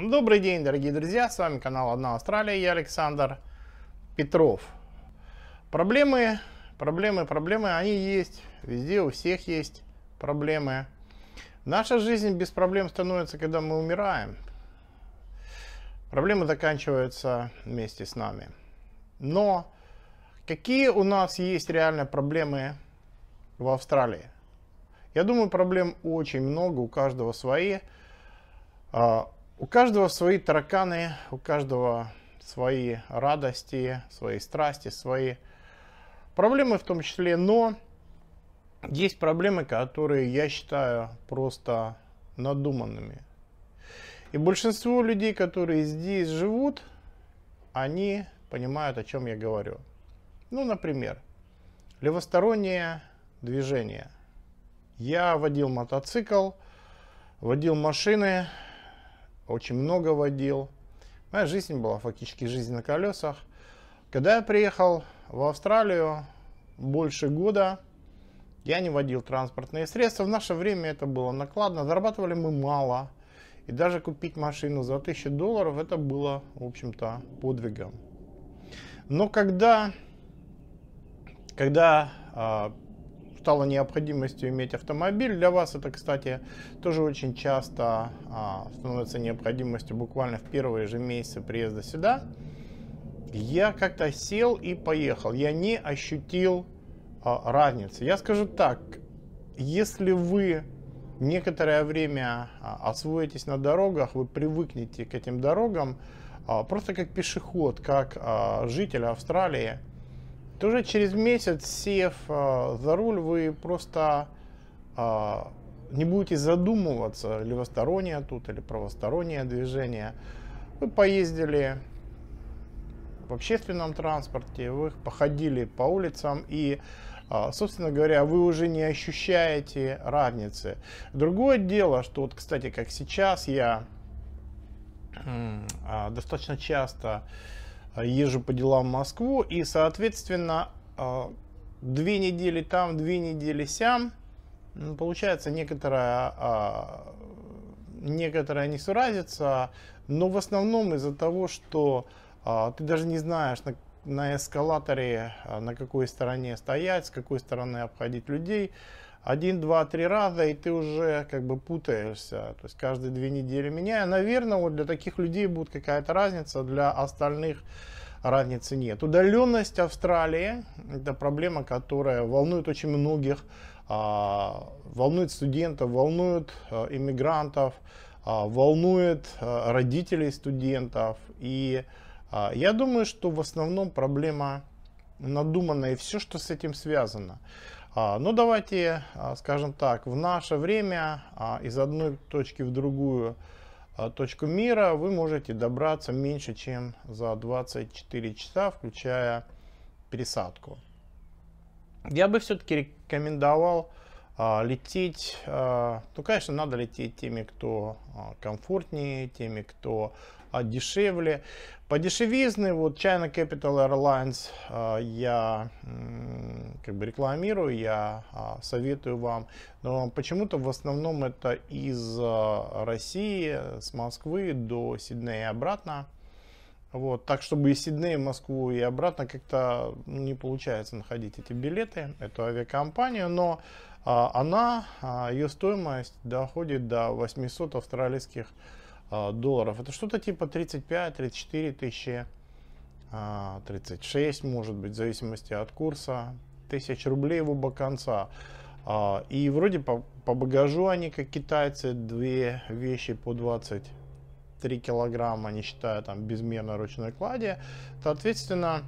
Ну, добрый день, дорогие друзья, с вами канал Одна Австралия, я Александр Петров. Проблемы, проблемы, проблемы, они есть, везде у всех есть проблемы. Наша жизнь без проблем становится, когда мы умираем. Проблемы заканчиваются вместе с нами. Но какие у нас есть реально проблемы в Австралии? Я думаю, проблем очень много, у каждого свои. А, у каждого свои тараканы, у каждого свои радости, свои страсти, свои проблемы в том числе, но есть проблемы, которые я считаю просто надуманными. И большинство людей, которые здесь живут, они понимают, о чем я говорю. Ну, например, левостороннее движение. Я водил мотоцикл, водил машины, очень много водил. Моя жизнь была фактически жизнь на колесах. Когда я приехал в Австралию, больше года я не водил транспортные средства. В наше время это было накладно, зарабатывали мы мало. И даже купить машину за 1000 долларов, это было, в общем-то, подвигом. Но когда, когда а, стало необходимостью иметь автомобиль. Для вас это, кстати, тоже очень часто а, становится необходимостью буквально в первые же месяцы приезда сюда. Я как-то сел и поехал. Я не ощутил а, разницы. Я скажу так, если вы некоторое время а, освоитесь на дорогах, вы привыкнете к этим дорогам, а, просто как пешеход, как а, житель Австралии, то уже через месяц, сев э, за руль, вы просто э, не будете задумываться, левостороннее тут или правостороннее движение. Вы поездили в общественном транспорте, вы походили по улицам и, э, собственно говоря, вы уже не ощущаете разницы. Другое дело, что вот, кстати, как сейчас я э, достаточно часто а, езжу по делам в Москву, и, соответственно, а, две недели там, две недели сям, ну, получается некоторая, а, некоторая несуразица, но в основном из-за того, что ты даже не знаешь, на, на эскалаторе, на какой стороне стоять, с какой стороны обходить людей, один, два, три раза, и ты уже как бы путаешься. То есть каждые две недели меняя. Наверное, вот для таких людей будет какая-то разница, для остальных разницы нет. Удаленность Австралии – это проблема, которая волнует очень многих, а, волнует студентов, волнует э, иммигрантов, а, волнует э, родителей студентов. И а, я думаю, что в основном проблема надуманная и все, что с этим связано. А, Но ну, давайте, а, скажем так, в наше время а, из одной точки в другую точку мира вы можете добраться меньше, чем за 24 часа, включая пересадку. Я бы все-таки рекомендовал лететь, ну, конечно, надо лететь теми, кто комфортнее, теми, кто а дешевле. По дешевизны, вот China Capital Airlines а, я как бы рекламирую, я а, советую вам, но почему-то в основном это из а, России, с Москвы до Сиднея и обратно. Вот, так, чтобы из Сиднея в Москву и обратно как-то не получается находить эти билеты, эту авиакомпанию, но она, ее стоимость доходит до 800 австралийских долларов Э, долларов. Это что-то типа 35-34 тысячи, 36, э, может быть, в зависимости от курса, тысяч рублей в оба конца. Э, и вроде по, по багажу они, как китайцы, две вещи по 23 килограмма, не считая там безмерно ручной клади. Соответственно,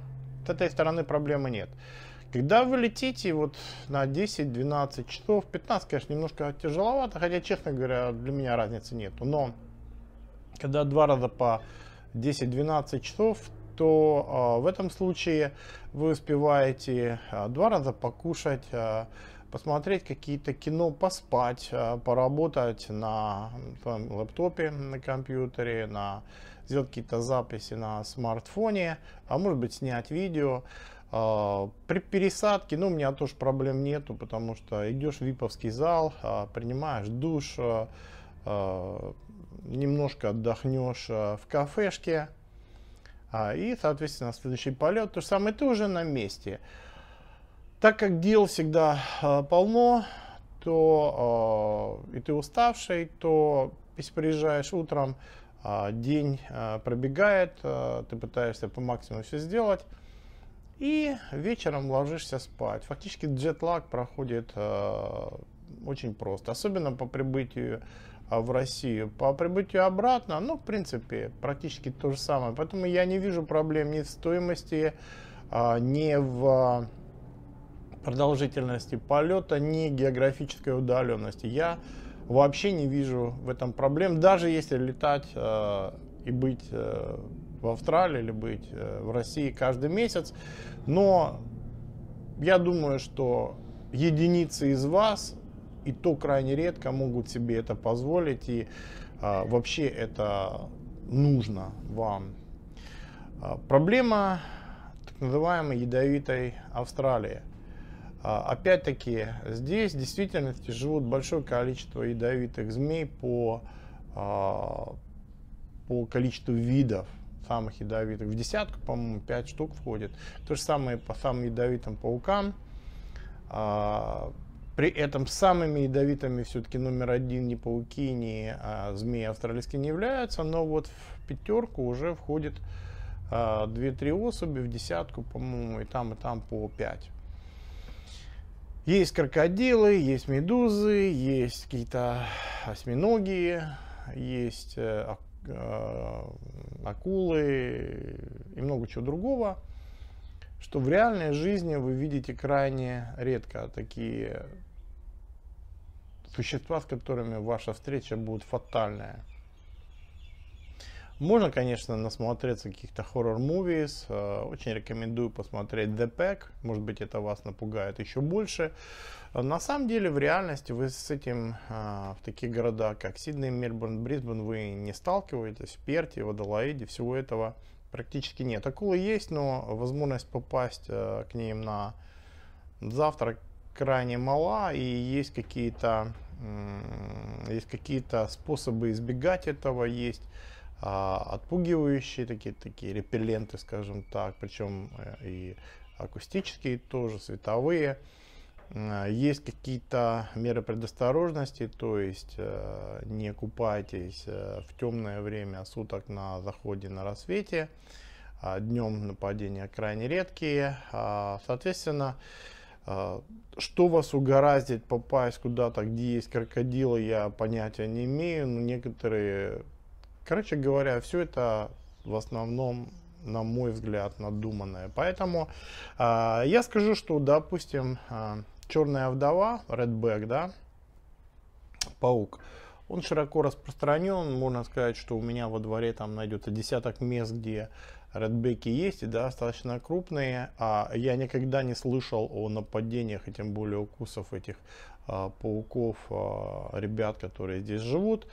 с этой стороны проблемы нет. Когда вы летите вот на 10-12 часов, 15, конечно, немножко тяжеловато, хотя, честно говоря, для меня разницы нету, но когда два раза по 10-12 часов, то а, в этом случае вы успеваете а, два раза покушать, а, посмотреть какие-то кино, поспать, поработать на своем лэптопе, на компьютере, на сделать какие-то записи на смартфоне, а может быть снять видео. При пересадке, ну, у меня тоже проблем нету, потому что идешь в виповский зал, принимаешь душ, немножко отдохнешь э, в кафешке, а, и, соответственно, следующий полет. То же самое, ты уже на месте. Так как дел всегда э, полно, то э, и ты уставший, то если приезжаешь утром, день пробегает, ты пытаешься по максимуму все сделать, и вечером ложишься спать. Фактически джетлаг проходит очень просто, особенно по прибытию а, в Россию. По прибытию обратно, ну, в принципе, практически то же самое. Поэтому я не вижу проблем ни в стоимости, а, ни в продолжительности полета, ни географической удаленности. Я вообще не вижу в этом проблем, даже если летать а, и быть э, в Австралии или быть э, в России каждый месяц. Но я думаю, что единицы из вас и то крайне редко могут себе это позволить, и а, вообще это нужно вам. А, проблема так называемой ядовитой Австралии. А, Опять-таки, здесь в действительности живут большое количество ядовитых змей по, а, по количеству видов самых ядовитых. В десятку, по-моему, пять штук входит. То же самое по самым ядовитым паукам. А, при этом самыми ядовитыми все-таки номер один не пауки, не а, змеи австралийские не являются, но вот в пятерку уже входит а, 2-3 особи, в десятку, по-моему, и там, и там по 5. Есть крокодилы, есть медузы, есть какие-то осьминоги, есть а, а, акулы и много чего другого что в реальной жизни вы видите крайне редко такие существа, с которыми ваша встреча будет фатальная. Можно, конечно, насмотреться каких-то хоррор-мувис. Э, очень рекомендую посмотреть The Pack. Может быть, это вас напугает еще больше. На самом деле, в реальности вы с этим э, в таких городах, как Сидней, Мельбурн, Брисбен, вы не сталкиваетесь. В Перте, в Адалаиде, всего этого практически нет. Акулы есть, но возможность попасть э, к ним на завтра крайне мала, и есть какие-то есть какие-то способы избегать этого, есть а, отпугивающие такие такие репелленты, скажем так, причем э, и акустические тоже, световые. Э, есть какие-то меры предосторожности, то есть э, не купайтесь э, в темное время суток на заходе, на рассвете. А Днем нападения крайне редкие. А, соответственно, что вас угораздит попасть куда-то, где есть крокодилы, я понятия не имею. Но некоторые, короче говоря, все это в основном на мой взгляд, надуманное. Поэтому э, я скажу, что, допустим, э, черная вдова, Redback, да, паук, он широко распространен. Можно сказать, что у меня во дворе там найдется десяток мест, где редбеки есть и да, достаточно крупные. А я никогда не слышал о нападениях и тем более укусов этих а, пауков, а, ребят, которые здесь живут.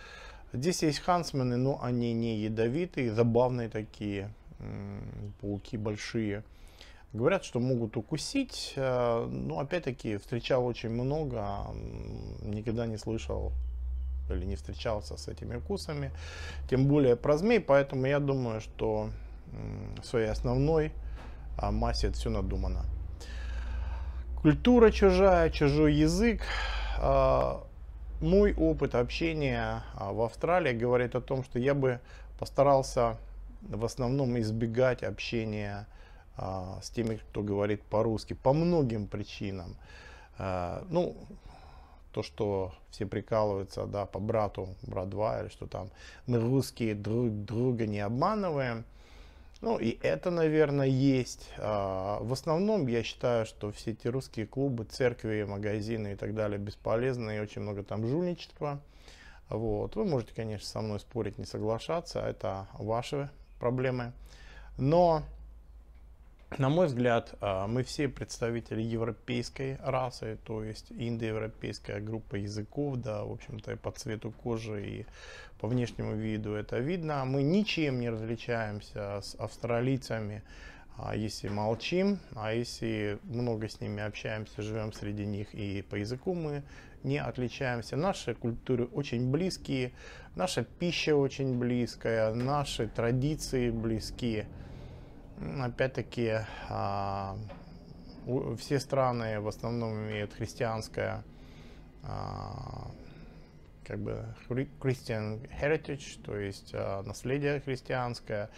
Здесь есть хансмены, но они не ядовитые, забавные такие м -м, пауки большие. Говорят, что могут укусить, э, но опять-таки встречал очень много, никогда не слышал или не встречался с этими укусами, тем более про змей, поэтому я думаю, что в своей основной а, массе это все надумано. Культура чужая, чужой язык. А, мой опыт общения а, в Австралии говорит о том, что я бы постарался в основном избегать общения а, с теми, кто говорит по-русски, по многим причинам. А, ну, то, что все прикалываются, да, по брату, брат 2, или что там, мы русские друг друга не обманываем. Ну, и это, наверное, есть. А, в основном я считаю, что все эти русские клубы, церкви, магазины и так далее бесполезны, и очень много там жульничества. Вот. Вы можете, конечно, со мной спорить, не соглашаться, это ваши проблемы. Но на мой взгляд, а, мы все представители европейской расы, то есть индоевропейская группа языков, да, в общем-то, и по цвету кожи, и по внешнему виду это видно. А мы ничем не различаемся с австралийцами, а если молчим, а если много с ними общаемся, живем среди них и по языку мы не отличаемся. Наши культуры очень близкие, наша пища очень близкая, наши традиции близкие опять-таки, а, все страны в основном имеют христианское а, как бы Christian heritage, то есть а, наследие христианское.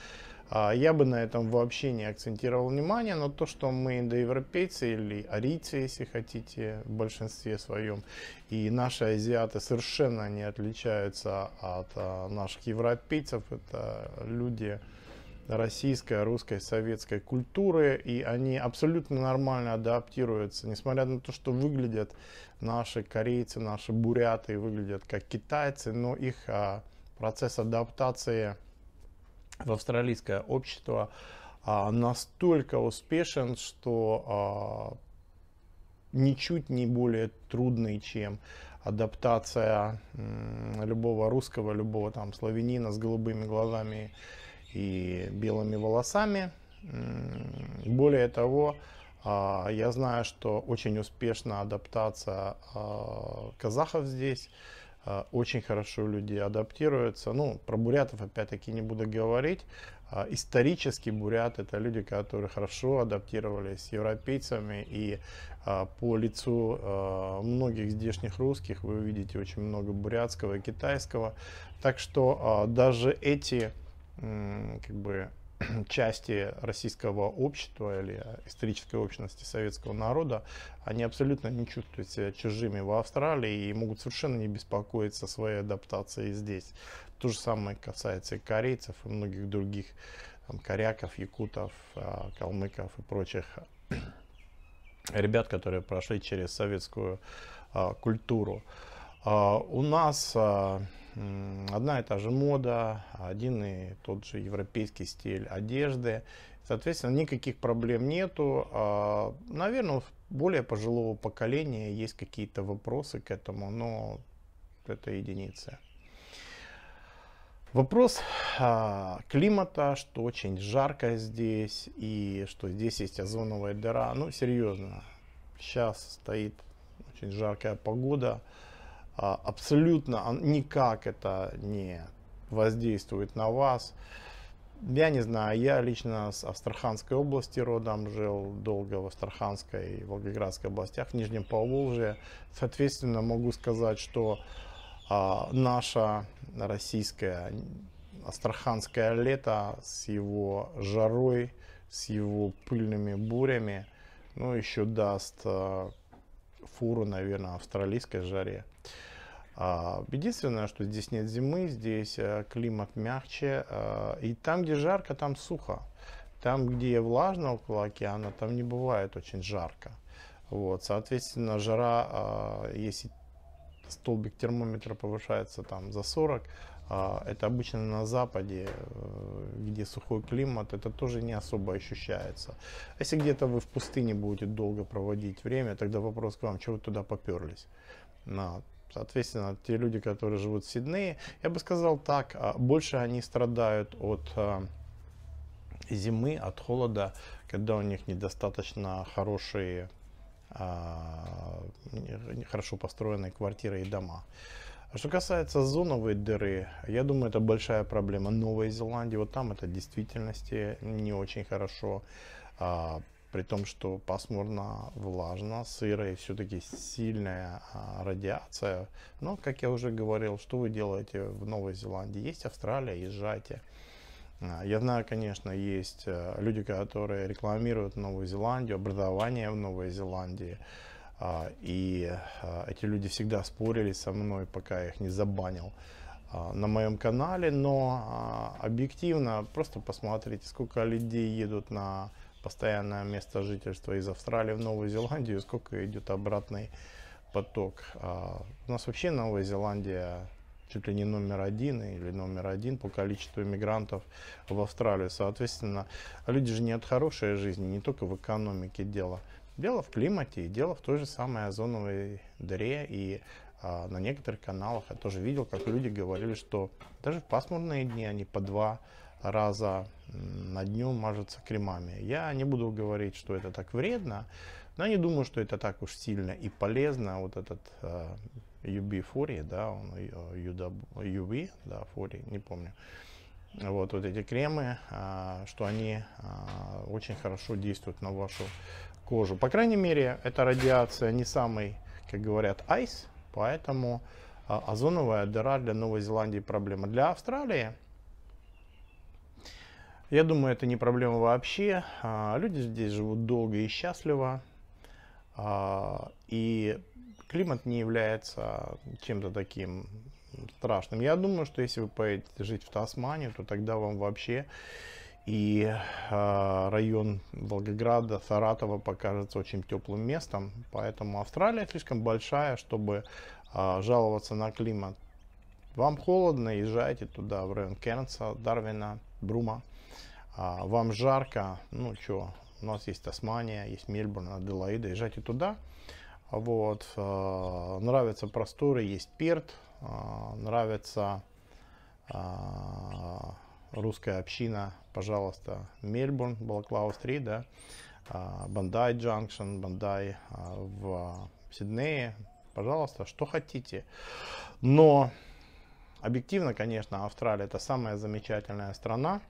я бы на этом вообще не акцентировал внимание, но то, что мы индоевропейцы или арийцы, если хотите, в большинстве своем, и наши азиаты совершенно не отличаются от наших европейцев, это люди, российской, русской, советской культуры, и они абсолютно нормально адаптируются, несмотря на то, что выглядят наши корейцы, наши буряты, выглядят как китайцы, но их а, процесс адаптации в австралийское общество а, настолько успешен, что а, ничуть не более трудный, чем адаптация м, любого русского, любого там славянина с голубыми глазами и белыми волосами. Более того, а, я знаю, что очень успешна адаптация а, казахов здесь. А, очень хорошо люди адаптируются. Ну, про бурятов опять-таки не буду говорить. Исторически бурят это люди, которые хорошо адаптировались с европейцами. И по лицу многих здешних русских вы увидите очень много бурятского и китайского. Так что даже эти как бы части российского общества или исторической общности советского народа, они абсолютно не чувствуют себя чужими в Австралии и могут совершенно не беспокоиться о своей адаптации здесь. То же самое касается и корейцев, и многих других там, коряков, якутов, а, калмыков и прочих ребят, которые прошли через советскую а, культуру. А, у нас а, одна и та же мода, один и тот же европейский стиль одежды. Соответственно, никаких проблем нету. А, Наверное, у более пожилого поколения есть какие-то вопросы к этому, но это единицы. Вопрос а, климата, что очень жарко здесь и что здесь есть озоновая дыра. Ну, серьезно, сейчас стоит очень жаркая погода. А, абсолютно а, никак это не воздействует на вас. Я не знаю, я лично с Астраханской области родом жил, долго в Астраханской и Волгоградской областях, в Нижнем Поволжье. Соответственно, могу сказать, что а, наша российская астраханское лето с его жарой, с его пыльными бурями, ну, еще даст а, фуру, наверное, австралийской жаре. А, единственное, что здесь нет зимы, здесь э, климат мягче. Э, и там, где жарко, там сухо. Там, где влажно около океана, там не бывает очень жарко. Вот, соответственно, жара, э, если столбик термометра повышается там за 40, это обычно на западе, где сухой климат, это тоже не особо ощущается. А если где-то вы в пустыне будете долго проводить время, тогда вопрос к вам, чего вы туда поперлись? Соответственно, те люди, которые живут в Сиднее, я бы сказал так, а, больше они страдают от а, зимы, от холода, когда у них недостаточно хорошие, а, хорошо построенные квартиры и дома. Что касается зоновой дыры, я думаю, это большая проблема Новой Зеландии. Вот там это в действительности не очень хорошо при том, что пасмурно, влажно, сыро и все-таки сильная а, радиация. Но, как я уже говорил, что вы делаете в Новой Зеландии? Есть Австралия, езжайте. А, я знаю, конечно, есть э, люди, которые рекламируют Новую Зеландию, образование в Новой Зеландии. А, и эти люди всегда спорили со мной, пока я их не забанил на моем канале, но объективно просто посмотрите, сколько людей едут на постоянное место жительства из Австралии в Новую Зеландию, сколько идет обратный поток. А у нас вообще Новая Зеландия чуть ли не номер один или номер один по количеству иммигрантов в Австралию. Соответственно, люди же не от хорошей жизни, не только в экономике дело. Дело в климате, дело в той же самой озоновой дыре. И а, на некоторых каналах я тоже видел, как люди говорили, что даже в пасмурные дни они по два раза на дню мажутся кремами. Я не буду говорить, что это так вредно, но не думаю, что это так уж сильно и полезно. Вот этот э, UB40, да, он э, UB, да, 40, не помню. Вот, вот эти кремы, э, что они э, очень хорошо действуют на вашу кожу. По крайней мере, эта радиация не самый, как говорят, айс, поэтому э, озоновая дыра для Новой Зеландии проблема. Для Австралии я думаю, это не проблема вообще. А, люди здесь живут долго и счастливо. А, и климат не является чем-то таким страшным. Я думаю, что если вы поедете жить в Тасманию, то тогда вам вообще и а, район Волгограда, Саратова покажется очень теплым местом. Поэтому Австралия слишком большая, чтобы жаловаться на климат. Вам холодно, езжайте туда, в район Кернса, Дарвина, Брума. А, вам жарко, ну что, у нас есть Тасмания, есть Мельбурн, Аделаида, езжайте туда. Вот, э, нравятся просторы, есть Перт, э, нравится э, русская община, пожалуйста, Мельбурн, Балаклава, 3 да, Бандай Джанкшн, Бандай в Сиднее, пожалуйста, что хотите. Но объективно, конечно, Австралия это самая замечательная страна,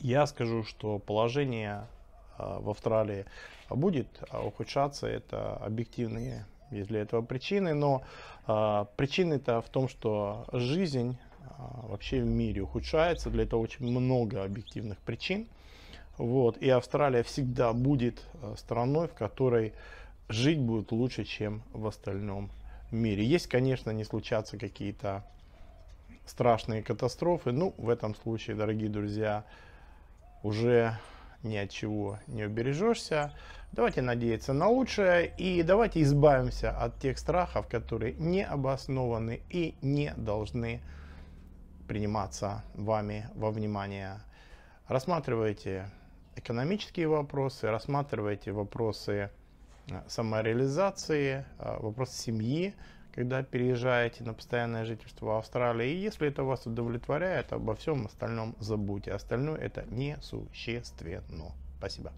я скажу, что положение а, в Австралии будет а ухудшаться, это объективные есть для этого причины, но а, причины-то в том, что жизнь вообще в мире ухудшается, для этого очень много объективных причин. Вот. И Австралия всегда будет страной, в которой жить будет лучше, чем в остальном мире. Есть, конечно, не случатся какие-то страшные катастрофы. Ну, в этом случае, дорогие друзья, уже ни от чего не убережешься. Давайте надеяться на лучшее и давайте избавимся от тех страхов, которые не обоснованы и не должны приниматься вами во внимание. Рассматривайте экономические вопросы, рассматривайте вопросы э, самореализации, э, вопросы семьи, когда переезжаете на постоянное жительство в Австралии. И если это вас удовлетворяет, обо всем остальном забудьте. Остальное это несущественно. Спасибо.